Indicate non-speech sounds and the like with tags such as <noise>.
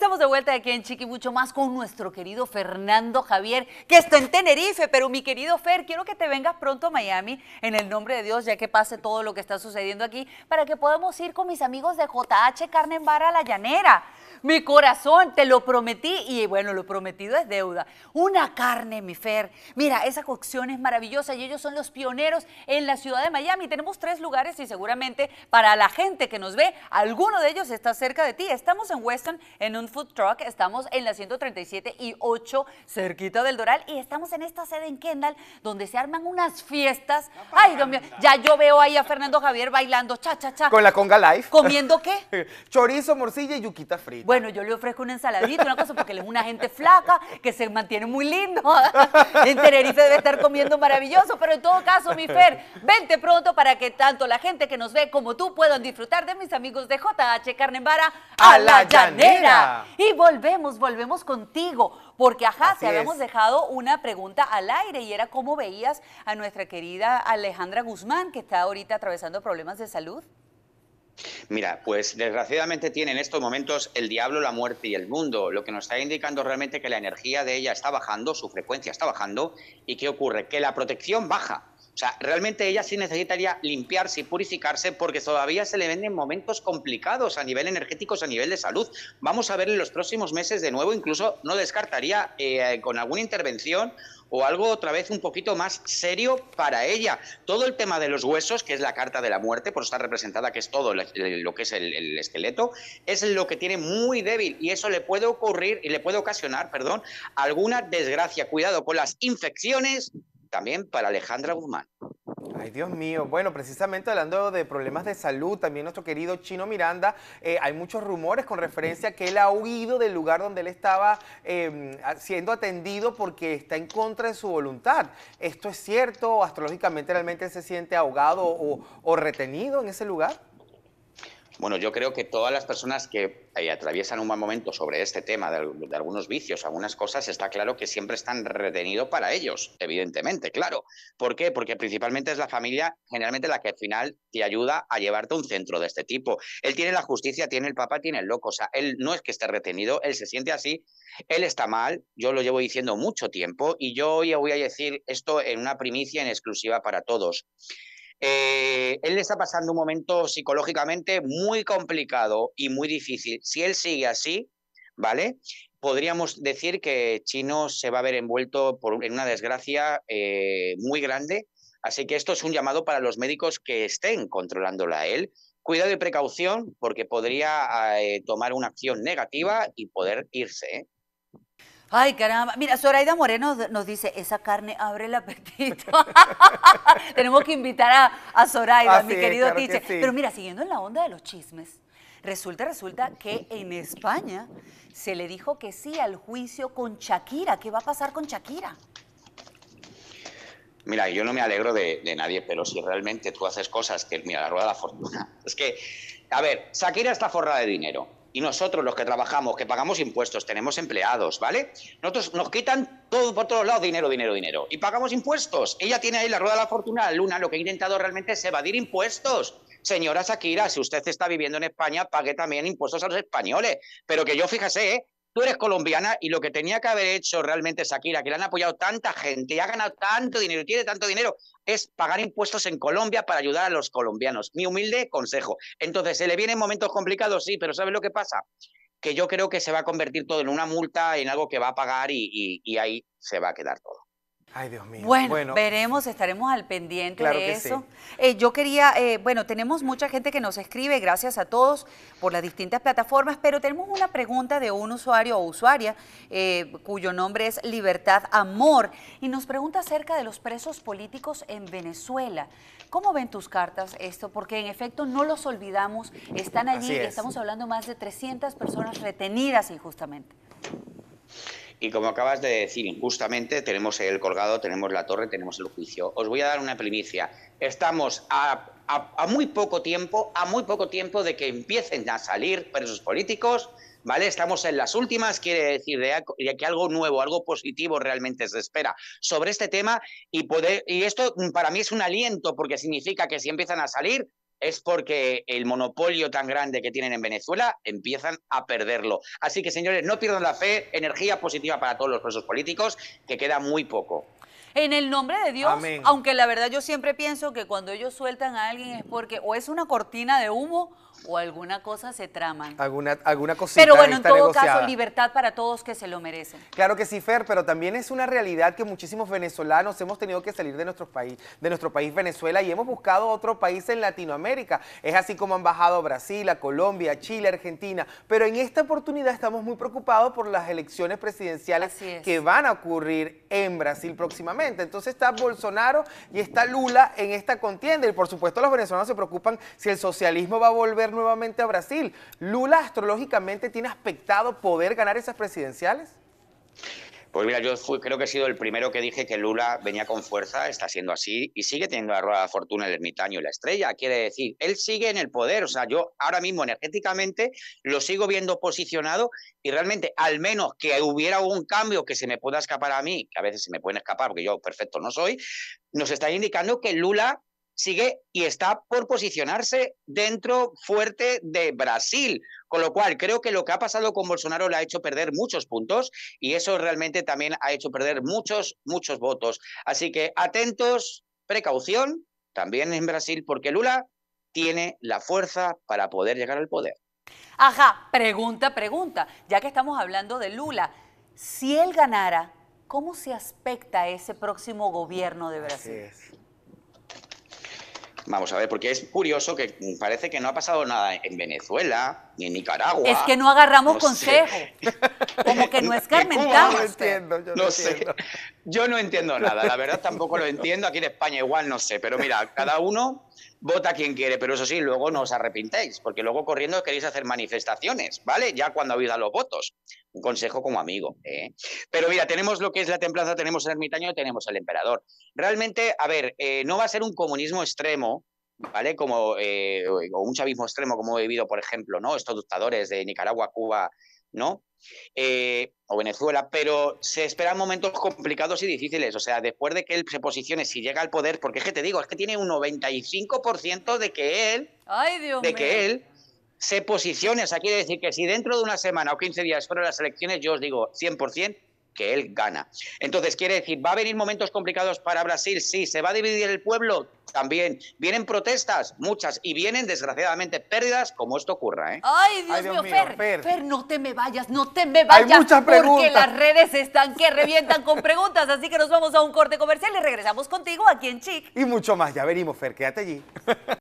Estamos de vuelta aquí en Chiqui mucho más con nuestro querido Fernando Javier, que está en Tenerife, pero mi querido Fer, quiero que te vengas pronto a Miami, en el nombre de Dios, ya que pase todo lo que está sucediendo aquí, para que podamos ir con mis amigos de JH Carne en Barra a La Llanera. Mi corazón, te lo prometí, y bueno, lo prometido es deuda. Una carne, mi Fer. Mira, esa cocción es maravillosa y ellos son los pioneros en la ciudad de Miami. Tenemos tres lugares y seguramente para la gente que nos ve, alguno de ellos está cerca de ti. Estamos en Weston, en un Food Truck. Estamos en la 137 y 8, cerquita del Doral. Y estamos en esta sede en Kendall, donde se arman unas fiestas. Ay, Dios ya yo veo ahí a Fernando Javier bailando cha, cha, cha. Con la conga Life. ¿Comiendo qué? <laughs> Chorizo, morcilla y yuquita frita. Bueno, yo le ofrezco un ensaladita, una cosa, porque él es una gente flaca, que se mantiene muy lindo. <laughs> en Tenerife debe estar comiendo maravilloso. Pero en todo caso, mi Fer, vente pronto para que tanto la gente que nos ve como tú puedan disfrutar de mis amigos de JH en a, a la llanera. Y volvemos, volvemos contigo, porque ajá, se habíamos dejado una pregunta al aire y era cómo veías a nuestra querida Alejandra Guzmán, que está ahorita atravesando problemas de salud. Mira, pues desgraciadamente tiene en estos momentos el diablo, la muerte y el mundo, lo que nos está indicando realmente que la energía de ella está bajando, su frecuencia está bajando, y ¿qué ocurre? Que la protección baja. O sea, realmente ella sí necesitaría limpiarse y purificarse porque todavía se le venden momentos complicados a nivel energético, a nivel de salud. Vamos a ver en los próximos meses de nuevo, incluso no descartaría eh, con alguna intervención o algo otra vez un poquito más serio para ella. Todo el tema de los huesos, que es la carta de la muerte, por estar representada, que es todo lo que es el, el, esqueleto, es lo que tiene muy débil y eso le puede ocurrir y le puede ocasionar, perdón, alguna desgracia. Cuidado con las infecciones también para Alejandra Guzmán. Ay, Dios mío. Bueno, precisamente hablando de problemas de salud, también nuestro querido Chino Miranda, eh, hay muchos rumores con referencia a que él ha huido del lugar donde él estaba em, siendo atendido porque está en contra de su voluntad. ¿Esto es cierto? ¿Astrológicamente realmente se siente ahogado o retenido en ese lugar? Bueno, yo creo que todas las personas que eh, atraviesan un mal momento sobre este tema de, algunos vicios, algunas cosas, está claro que siempre están retenidos para ellos, evidentemente, claro. ¿Por qué? Porque principalmente es la familia generalmente la que al final te ayuda a llevarte a un centro de este tipo. Él tiene la justicia, tiene el papá, tiene el loco. O sea, él no es que esté retenido, él se siente así, él está mal, yo lo llevo diciendo mucho tiempo y yo hoy voy a decir esto en una primicia en exclusiva para todos. Eh, él le está pasando un momento psicológicamente muy complicado y muy difícil. Si él sigue así, ¿vale? Podríamos decir que Chino se va a ver envuelto en una desgracia eh, muy grande. Así que esto es un llamado para los médicos que estén controlándola a él. Cuidado y precaución, porque podría eh, tomar una acción negativa y poder irse. Ay, caramba. Mira, Zoraida Moreno nos dice, esa carne abre el apetito. <laughs> Tenemos que invitar a, a Zoraida, mi querido Tiche. Pero mira, siguiendo en la onda de los chismes, resulta, resulta que en España se le dijo que sí al juicio con Shakira. ¿Qué va a pasar con Shakira? Mira, yo no me alegro de, de nadie, pero si realmente tú haces cosas que, mira, la rueda de la fortuna. Es que, a ver, Shakira está forrada de dinero y nosotros los que trabajamos, que pagamos impuestos, tenemos empleados, ¿vale? Nosotros nos quitan todo por todos lados dinero, dinero, dinero y pagamos impuestos. Ella tiene ahí la rueda de la fortuna, luna, lo que ha intentado realmente es evadir impuestos. Señora Shakira, si usted está viviendo en España, pague también impuestos a los españoles. Pero que yo, fíjese, ¿eh? tú eres colombiana y lo que tenía que haber hecho realmente Shakira, que le han apoyado tanta gente y ha ganado tanto dinero y tiene tanto dinero, es pagar impuestos en Colombia para ayudar a los colombianos. Mi humilde consejo. Entonces, ¿se le vienen momentos complicados? Sí, pero ¿sabes lo que pasa? Que yo creo que se va a convertir todo en una multa, en algo que va a pagar y ahí se va a quedar todo. Ay, Dios mío. Bueno, veremos, estaremos al pendiente de eso. Eh, yo quería, eh, bueno, tenemos mucha gente que nos escribe, gracias a todos por las distintas plataformas, pero tenemos una pregunta de un usuario o usuaria eh, cuyo nombre es Libertad Amor y nos pregunta acerca de los presos políticos en Venezuela. ¿Cómo ven tus cartas esto? Porque en efecto no los olvidamos, están allí estamos hablando más de 300 personas retenidas injustamente. Y como acabas de decir injustamente, tenemos el colgado, tenemos la torre, tenemos el juicio. Os voy a dar una primicia. Estamos a, muy poco tiempo, a muy poco tiempo de que empiecen a salir presos políticos, ¿vale? Estamos en las últimas, quiere decir de, de, que algo nuevo, algo positivo realmente se espera sobre este tema y esto para mí es un aliento porque significa que si empiezan a salir es porque el monopolio tan grande que tienen en Venezuela empiezan a perderlo. Así que, señores, no pierdan la fe, energía positiva para todos los presos políticos, que queda muy poco. En el nombre de Dios, aunque la verdad yo siempre pienso que cuando ellos sueltan a alguien es porque o es una cortina de humo o alguna cosa se traman. Alguna, alguna cosita Pero bueno, en todo caso, libertad para todos que se lo merecen. Claro que sí, Fer, pero también es una realidad que muchísimos venezolanos hemos tenido que salir de nuestro país, de nuestro país Venezuela, y hemos buscado otro país en Latinoamérica. Es así como han bajado a Brasil, a Colombia, Chile, Argentina. Pero en esta oportunidad estamos muy preocupados por las elecciones presidenciales que van a ocurrir en Brasil próximamente. Entonces está Bolsonaro y está Lula en esta contienda. Y por supuesto los venezolanos se preocupan si el socialismo va a volver nuevamente a Brasil. ¿Lula astrológicamente tiene aspectado poder ganar esas presidenciales? Pues mira, yo fui, creo que he sido el primero que dije que Lula venía con fuerza, está siendo así, y sigue teniendo la rueda de fortuna el ermitaño y la estrella. Quiere decir, él sigue en el poder. O sea, yo ahora mismo energéticamente lo sigo viendo posicionado y realmente, al menos que hubiera algún cambio que se me pueda escapar a mí, que a veces se me pueden escapar porque yo perfecto no soy, nos está indicando que Lula sigue y está por posicionarse dentro fuerte de Brasil. Con lo cual, creo que lo que ha pasado con Bolsonaro le ha hecho perder muchos puntos y eso realmente también ha hecho perder muchos, muchos votos. Así que atentos, precaución, también en Brasil, porque Lula tiene la fuerza para poder llegar al poder. Ajá, pregunta, pregunta, ya que estamos hablando de Lula, si él ganara, ¿cómo se aspecta ese próximo gobierno de Brasil? Sí, Vamos a ver, porque es curioso que parece que no ha pasado nada en Venezuela, ni en Nicaragua. Es que no agarramos consejo. Como que no escarmentamos. <laughs> No entiendo, yo no, sé. Entiendo. Yo no entiendo nada, la verdad tampoco lo entiendo. Aquí en España igual no sé, pero mira, cada uno vota quien quiere, pero eso sí, luego no os arrepintéis, porque luego corriendo queréis hacer manifestaciones, ¿vale? Ya cuando habéis dado los votos. Un consejo como amigo. ¿eh? Pero mira, tenemos lo que es la templanza, tenemos el ermitaño, tenemos el emperador. Realmente, a ver, eh, no va a ser un comunismo extremo, ¿vale? Como eh, un chavismo extremo como he vivido, por ejemplo, ¿no? Estos dictadores de Nicaragua, Cuba, ¿no? Eh, o Venezuela, pero se esperan momentos complicados y difíciles. O sea, después de que él se posicione, si llega al poder, porque es que te digo, es que tiene un 95% de que él, de que él se posicione. O sea, quiere decir que si dentro de una semana o 15 días fueron las elecciones, yo os digo 100%, que él gana. Entonces, quiere decir, ¿va a venir momentos complicados para Brasil? Sí. ¿Se va a dividir el pueblo? También. ¿Vienen protestas? Muchas. Y vienen, desgraciadamente, pérdidas como esto ocurra. ¿eh? Ay, Dios, mío, Fer. Fer, no te me vayas, no te me vayas. Hay muchas preguntas. Porque las redes están que revientan con preguntas. Así que nos vamos a un corte comercial y regresamos contigo aquí en Chic. Y mucho más. Ya venimos, Fer, quédate allí. <laughs>